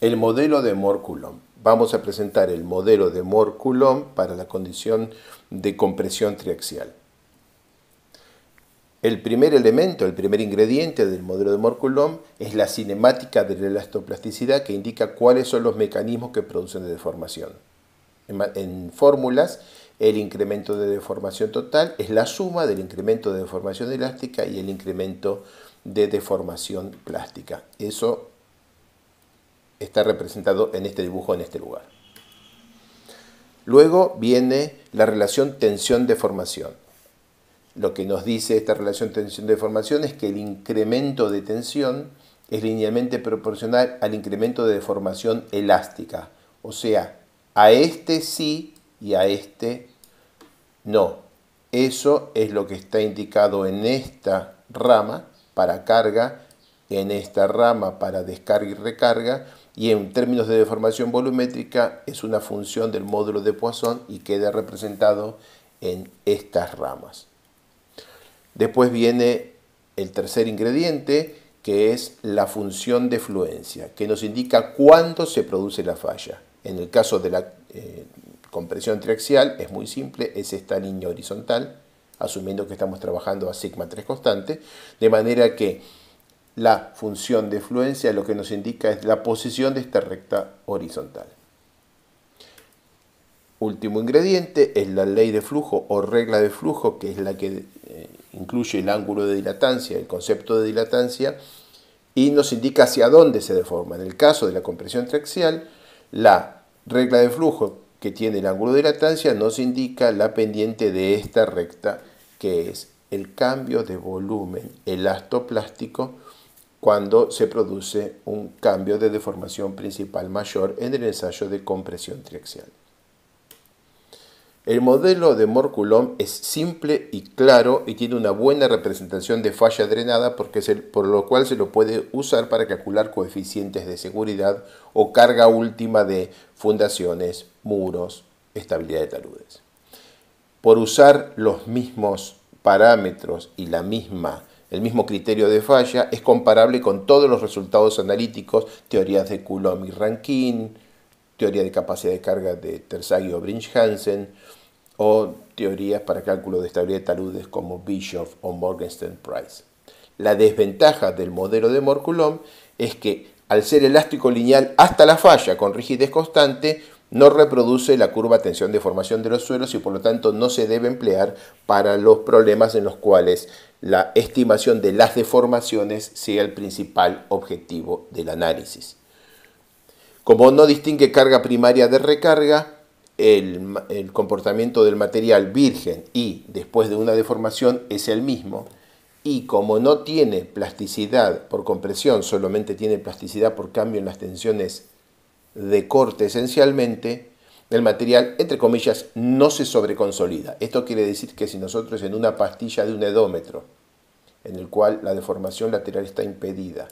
El modelo de Moore-Coulomb. Vamos a presentar el modelo de Moore-Coulomb para la condición de compresión triaxial. El primer elemento, el primer ingrediente del modelo de Moore-Coulomb es la cinemática de la elastoplasticidad que indica cuáles son los mecanismos que producen deformación. En, fórmulas, el incremento de deformación total es la suma del incremento de deformación elástica y el incremento de deformación plástica. Eso está representado en este dibujo, en este lugar. Luego viene la relación tensión-deformación. Lo que nos dice esta relación tensión-deformación es que el incremento de tensión es linealmente proporcional al incremento de deformación elástica. O sea, a este sí y a este no. Eso es lo que está indicado en esta rama para carga, en esta rama para descarga y recarga y en términos de deformación volumétrica es una función del módulo de Poisson y queda representado en estas ramas. Después viene el tercer ingrediente que es la función de fluencia, que nos indica cuándo se produce la falla. En el caso de la eh, compresión triaxial es muy simple, es esta línea horizontal, asumiendo que estamos trabajando a sigma 3 constante, de manera que la función de fluencia lo que nos indica es la posición de esta recta horizontal. Último ingrediente es la ley de flujo o regla de flujo, que es la que eh, incluye el ángulo de dilatancia, el concepto de dilatancia, y nos indica hacia dónde se deforma. En el caso de la compresión traxial, la regla de flujo que tiene el ángulo de dilatancia nos indica la pendiente de esta recta, que es el cambio de volumen elastoplástico cuando se produce un cambio de deformación principal mayor en el ensayo de compresión triaxial. El modelo de Mohr-Coulomb es simple y claro y tiene una buena representación de falla drenada por lo cual se lo puede usar para calcular coeficientes de seguridad o carga última de fundaciones, muros, estabilidad de taludes. Por usar los mismos parámetros y la misma el mismo criterio de falla es comparable con todos los resultados analíticos, teorías de Coulomb y Rankine, teoría de capacidad de carga de Terzaghi o Brinch-Hansen, o teorías para cálculo de estabilidad de taludes como Bischoff o Morgenstern-Price. La desventaja del modelo de Moore-Coulomb es que, al ser elástico lineal hasta la falla con rigidez constante, no reproduce la curva tensión de formación de los suelos y por lo tanto no se debe emplear para los problemas en los cuales la estimación de las deformaciones sea el principal objetivo del análisis. Como no distingue carga primaria de recarga, el, el, comportamiento del material virgen y después de una deformación es el mismo. Y como no tiene plasticidad por compresión, solamente tiene plasticidad por cambio en las tensiones de corte esencialmente, el material, entre comillas, no se sobreconsolida. Esto quiere decir que si nosotros en una pastilla de un edómetro, en el cual la deformación lateral está impedida,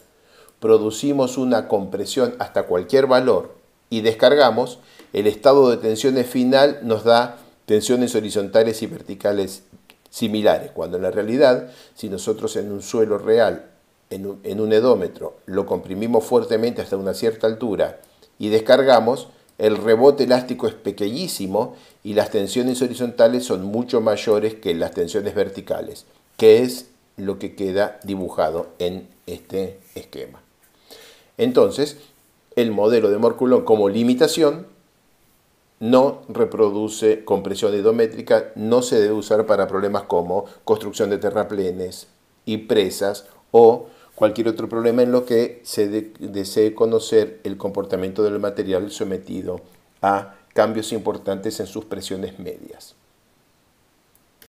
producimos una compresión hasta cualquier valor y descargamos, el estado de tensiones final nos da tensiones horizontales y verticales similares, cuando en la realidad, si nosotros en un suelo real, en un, edómetro, lo comprimimos fuertemente hasta una cierta altura y descargamos, el rebote elástico es pequeñísimo y las tensiones horizontales son mucho mayores que las tensiones verticales, que es lo que queda dibujado en este esquema. Entonces, el modelo de Morculón como limitación no reproduce compresión hidrométrica, no se debe usar para problemas como construcción de terraplenes y presas o cualquier otro problema en lo que se desee conocer el comportamiento del material sometido a cambios importantes en sus presiones medias.